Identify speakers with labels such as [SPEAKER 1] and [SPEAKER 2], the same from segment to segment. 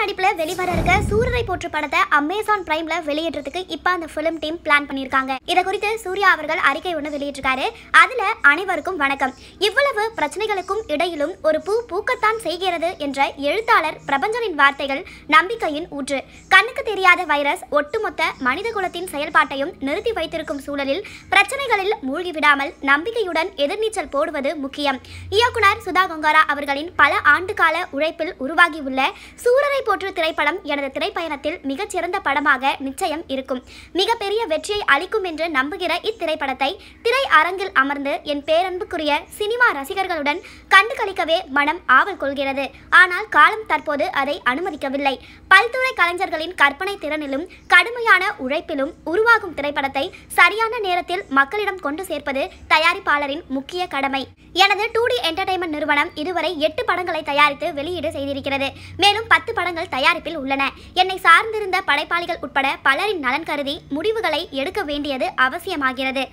[SPEAKER 1] நடிப்பில் வெளிவர இருக்க சூரரை போற்று படத்தை அமேசான் பிரைம்ல வெளியிடுறதுக்கு இப்ப அந்த பிலிம் டீம் பிளான் பண்ணியிருக்காங்க இதை குறித்து சூர்யா அவர்கள் அறிக்கை ஒன்று வெளியிட்டிருக்காரு அதுல அனைவருக்கும் வணக்கம் இவ்வளவு பிரச்சனைகளுக்கும் இடையிலும் ஒரு பூ பூக்கத்தான் செய்கிறது என்ற எழுத்தாளர் பிரபஞ்சனின் வார்த்தைகள் நம்பிக்கையின் ஊற்று கண்ணுக்கு தெரியாத வைரஸ் ஒட்டுமொத்த மனித குலத்தின் செயல்பாட்டையும் நிறுத்தி வைத்திருக்கும் சூழலில் பிரச்சனைகளில் மூழ்கிவிடாமல் நம்பிக்கையுடன் எதிர்நீச்சல் போடுவது முக்கியம் இயக்குனர் சுதா கொங்காரா அவர்களின் பல ஆண்டுகால உழைப்பில் உருவாகியுள்ள சூரரை போற்று திரைப்படம் எனது திரைப்பயணத்தில் மிகச்சிறந்த படமாக நிச்சயம் இருக்கும் மிகப்பெரிய வெற்றியை அளிக்கும் என்று நம்புகிற இத்திரைப்படத்தை திரை அரங்கில் அமர்ந்து என் பேரன்புக்குரிய சினிமா ரசிகர்களுடன் கண்டு கழிக்கவே மனம் ஆவல் கொள்கிறது ஆனால் காலம் தற்போது அதை அனுமதிக்கவில்லை பல்துறை கலைஞர்களின் கற்பனை திறனிலும் கடுமையான உழைப்பிலும் உருவாகும் திரைப்படத்தை சரியான நேரத்தில் மக்களிடம் கொண்டு சேர்ப்பது தயாரிப்பாளரின் முக்கிய கடமை எனது டூ டி என்டர்டைன்மெண்ட் நிறுவனம் இதுவரை எட்டு படங்களை தயாரித்து வெளியீடு செய்திருக்கிறது மேலும் பத்து படங்கள் திட்டங்கள் தயாரிப்பில் உள்ளன என்னை சார்ந்திருந்த படைப்பாளிகள் உட்பட பலரின் நலன் கருதி முடிவுகளை எடுக்க வேண்டியது அவசியமாகிறது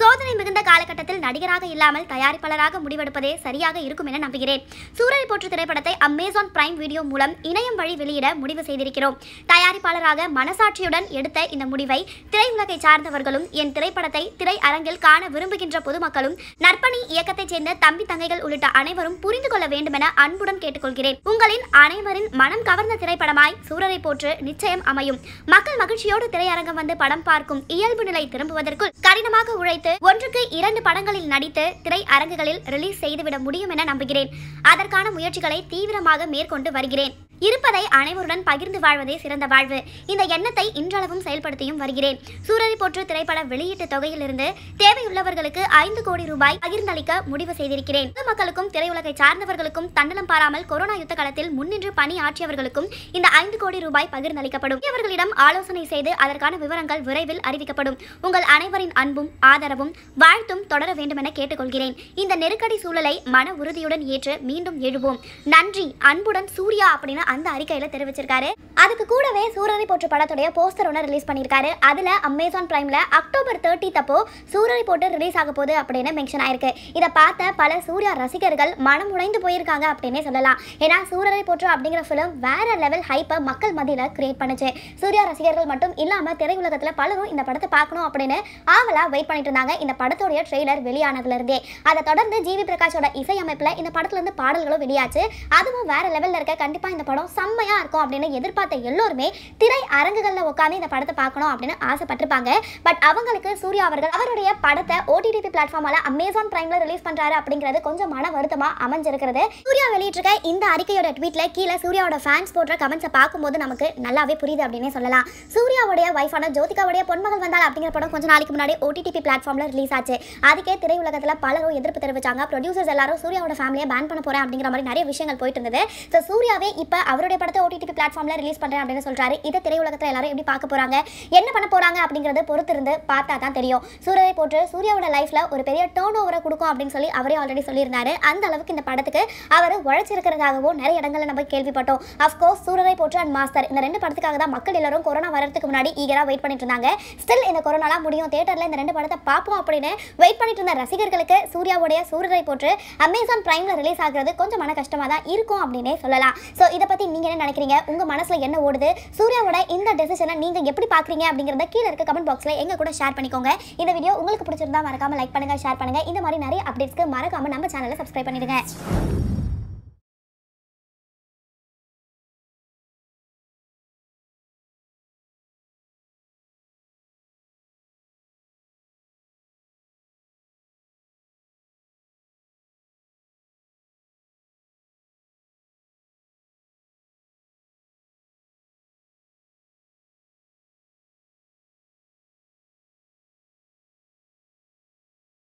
[SPEAKER 1] சோதனை மிகுந்த காலகட்டத்தில் நடிகராக இல்லாமல் தயாரிப்பாளராக முடிவெடுப்பதே சரியாக இருக்கும் என நம்புகிறேன் சூரரை போற்று திரைப்படத்தை அமேசான் பிரைம் வீடியோ மூலம் இணையம் வழி வெளியிட முடிவு செய்திருக்கிறோம் தயாரிப்பாளராக மனசாட்சியுடன் எடுத்த இந்த முடிவை திரையுலகை சார்ந்தவர்களும் என் திரைப்படத்தை திரை அரங்கில் காண விரும்புகின்ற பொதுமக்களும் நற்பணி இயக்கத்தைச் சேர்ந்த தம்பி தங்கைகள் உள்ளிட்ட அனைவரும் புரிந்து கொள்ள வேண்டுமென அன்புடன் கேட்டுக்கொள்கிறேன் உங்களின் அனைவரின் மனம் கவர்ந்த திரைப்படமாய் சூரரை போற்று நிச்சயம் அமையும் மக்கள் மகிழ்ச்சியோடு திரையரங்கம் வந்து படம் பார்க்கும் இயல்பு நிலை திரும்புவதற்குள் கடினமாக உழைத்து சேர்த்து ஒன்றுக்கு இரண்டு படங்களில் நடித்து திரை அரங்குகளில் ரிலீஸ் செய்துவிட முடியும் என நம்புகிறேன் அதற்கான முயற்சிகளை தீவிரமாக மேற்கொண்டு வருகிறேன் இருப்பதை அனைவருடன் பகிர்ந்து வாழ்வதே சிறந்த வாழ்வு இந்த எண்ணத்தை இன்றளவும் செயல்படுத்தியும் வருகிறேன் சூரரை போற்று திரைப்பட வெளியீட்டு தொகையிலிருந்து தேவையுள்ளவர்களுக்கு ஐந்து கோடி ரூபாய் பகிர்ந்தளிக்க முடிவு செய்திருக்கிறேன் மக்களுக்கும் திரையுலகை சார்ந்தவர்களுக்கும் தண்டனம் பாராமல் கொரோனா யுத்த காலத்தில் முன்னின்று பணியாற்றியவர்களுக்கும் இந்த ஐந்து கோடி ரூபாய் பகிர்ந்தளிக்கப்படும் இவர்களிடம் ஆலோசனை செய்து அதற்கான விவரங்கள் விரைவில் அறிவிக்கப்படும் உங்கள் அனைவரின் அன்பும் ஆதரவும் வாழ்த்தும் தொடர வேண்டும் என கேட்டுக்கொள்கிறேன் இந்த நெருக்கடி சூழலை மன உறுதியுடன் ஏற்று மீண்டும் எழுவோம் நன்றி அன்புடன் சூர்யா அப்படின்னு அந்த அறிக்கையில் தெரிவிச்சிருக்காரு அதுக்கு கூடவே சூரரை போற்று படத்துடைய போஸ்டர் ஒன்று ரிலீஸ் பண்ணியிருக்காரு அதில் அமேசான் பிரைம்ல அக்டோபர் தேர்ட்டி தப்போ சூரரை போட்டு ரிலீஸ் ஆக போகுது அப்படின்னு மென்ஷன் ஆயிருக்கு இதை பார்த்த பல சூர்யா ரசிகர்கள் மனம் உடைந்து போயிருக்காங்க அப்படின்னே சொல்லலாம் ஏன்னா சூரரை போற்று அப்படிங்கிற ஃபிலிம் வேற லெவல் ஹைப்பை மக்கள் மத்தியில் கிரியேட் பண்ணுச்சு சூர்யா ரசிகர்கள் மட்டும் இல்லாமல் திரையுலகத்தில் பலரும் இந்த படத்தை பார்க்கணும் அப்படின்னு ஆவலா வெயிட் பண்ணிட்டு இருந்தாங்க இந்த படத்துடைய ட்ரெய்லர் வெளியானதுல இருந்தே அதை தொடர்ந்து ஜிவி பிரகாஷோட இசை அமைப்புல இந்த படத்துல இருந்து பாடல்களும் வெளியாச்சு அதுவும் வேற லெவலில் இருக்க கண்டிப்பாக இந்த படம் படம் செம்மையாக இருக்கும் அப்படின்னு எதிர்பார்த்த எல்லோருமே திரை அரங்குகளில் உட்காந்து இந்த படத்தை பார்க்கணும் அப்படின்னு ஆசைப்பட்டிருப்பாங்க பட் அவங்களுக்கு சூர்யா அவர்கள் அவருடைய படத்தை ஓடிடிபி பிளாட்ஃபார்மால் அமேசான் பிரைமில் ரிலீஸ் பண்ணுறாரு அப்படிங்கிறது கொஞ்சம் மன வருத்தமாக அமைஞ்சிருக்கிறது சூர்யா வெளியிட்டிருக்க இந்த அறிக்கையோட ட்வீட்டில் கீழே சூர்யாவோட ஃபேன்ஸ் போடுற கமெண்ட்ஸை பார்க்கும்போது நமக்கு நல்லாவே புரியுது அப்படின்னே சொல்லலாம் சூர்யாவுடைய ஒய்ஃபான ஜோதிகாவுடைய பொன்மகள் வந்தால் அப்படிங்கிற படம் கொஞ்சம் நாளைக்கு முன்னாடி ஓடிடிபி பிளாட்ஃபார்மில் ரிலீஸ் ஆச்சு அதுக்கே திரையுலகத்தில் பலரும் எதிர்ப்பு தெரிவிச்சாங்க ப்ரொடியூசர்ஸ் எல்லாரும் சூர்யாவோட ஃபேமிலியை பேன் பண்ண போகிறேன் அப்படிங்கிற மாதிரி நிறைய விஷயங்கள் போயிட்டு இருந்தது ஸோ சூர்யாவே இப்போ அவருடைய படத்தை ஓடிடி பிளாட்ஃபார்ம்ல ரிலீஸ் பண்றேன் அப்படின்னு சொல்றாரு இதை திரையுலகத்தில் எல்லாரும் எப்படி பார்க்க போறாங்க என்ன பண்ண போறாங்க அப்படிங்கிறத பொறுத்திருந்து பார்த்தா தான் தெரியும் சூரியவை போட்டு சூர்யாவோட லைஃப்ல ஒரு பெரிய டேர்ன் ஓவரை கொடுக்கும் அப்படின்னு சொல்லி அவரே ஆல்ரெடி சொல்லியிருந்தாரு அந்த அளவுக்கு இந்த படத்துக்கு அவர் உழைச்சிருக்கிறதாகவும் நிறைய இடங்களில் நம்ம கேள்விப்பட்டோம் அஃப்கோர்ஸ் சூரரை போற்று அண்ட் மாஸ்டர் இந்த ரெண்டு படத்துக்காக தான் மக்கள் எல்லாரும் கொரோனா வரதுக்கு முன்னாடி ஈகராக வெயிட் பண்ணிட்டு இருந்தாங்க ஸ்டில் இந்த கொரோனாலாம் முடியும் தேட்டர்ல இந்த ரெண்டு படத்தை பார்ப்போம் அப்படின்னு வெயிட் பண்ணிட்டு இருந்த ரசிகர்களுக்கு சூர்யாவுடைய சூரரை போற்று அமேசான் பிரைம்ல ரிலீஸ் ஆகிறது கொஞ்சம் மன கஷ்டமாக தான் இருக்கும் அப்படின்னே சொல்லலாம் ஸோ இதை பத்தி நீங்க என்ன நினைக்கிறீங்க உங்க மனசுல என்ன ஓடுது சூர்யாவோட இந்த டெசிஷனை நீங்க எப்படி பாக்குறீங்க அப்படிங்கறத கீழே இருக்க கமெண்ட் பாக்ஸ்ல எங்க கூட ஷேர் பண்ணிக்கோங்க இந்த வீடியோ உங்களுக்கு பிடிச்சிருந்தா மறக்காம லைக் பண்ணுங்க ஷேர் பண்ணுங்க இந்த மாதிரி நிறைய அப்டேட்ஸ்க்கு மறக்காம நம்ம சேனலை சப்ஸ்கிரைப் பண்ணிடுங்க